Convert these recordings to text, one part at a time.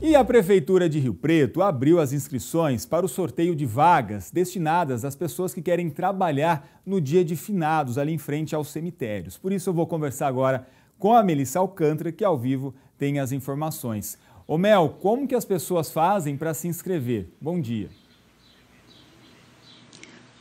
E a Prefeitura de Rio Preto abriu as inscrições para o sorteio de vagas destinadas às pessoas que querem trabalhar no dia de finados, ali em frente aos cemitérios. Por isso, eu vou conversar agora com a Melissa Alcântara, que ao vivo tem as informações. Ô Mel, como que as pessoas fazem para se inscrever? Bom dia.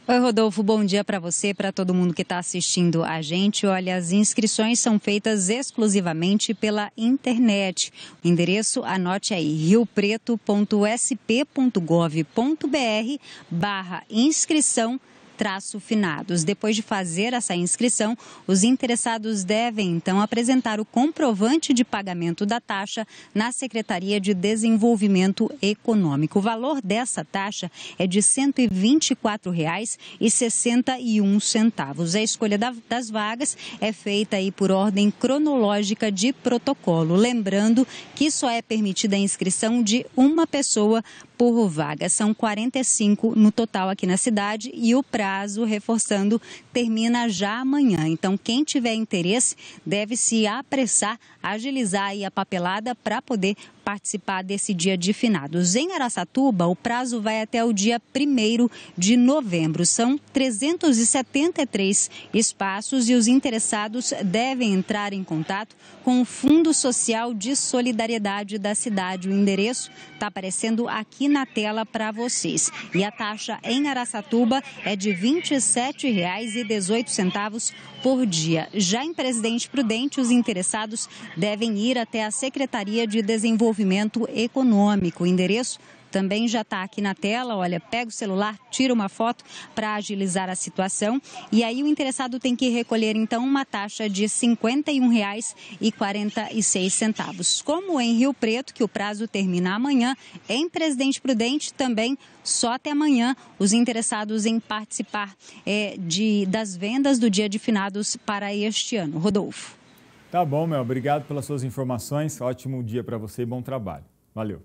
Oi, Rodolfo, bom dia para você, para todo mundo que está assistindo a gente. Olha, as inscrições são feitas exclusivamente pela internet. O endereço, anote aí, riopreto.sp.gov.br barra inscrição traço finados. Depois de fazer essa inscrição, os interessados devem então apresentar o comprovante de pagamento da taxa na Secretaria de Desenvolvimento Econômico. O valor dessa taxa é de R$ 124,61. A escolha das vagas é feita aí por ordem cronológica de protocolo. Lembrando que só é permitida a inscrição de uma pessoa por vaga. São 45 no total aqui na cidade e o prazo, reforçando, termina já amanhã. Então, quem tiver interesse deve se apressar, agilizar a papelada para poder participar desse dia de finados. Em Araçatuba, o prazo vai até o dia 1 de novembro. São 373 espaços e os interessados devem entrar em contato com o Fundo Social de Solidariedade da cidade. O endereço está aparecendo aqui na tela para vocês. E a taxa em Araçatuba é de R$ 27,18 por dia. Já em Presidente Prudente, os interessados devem ir até a Secretaria de Desenvolvimento desenvolvimento econômico. O endereço também já está aqui na tela. Olha, pega o celular, tira uma foto para agilizar a situação. E aí o interessado tem que recolher então uma taxa de R$ 51,46. Como em Rio Preto, que o prazo termina amanhã, em Presidente Prudente também só até amanhã os interessados em participar é, de, das vendas do dia de finados para este ano. Rodolfo. Tá bom, Mel. Obrigado pelas suas informações. Ótimo dia para você e bom trabalho. Valeu.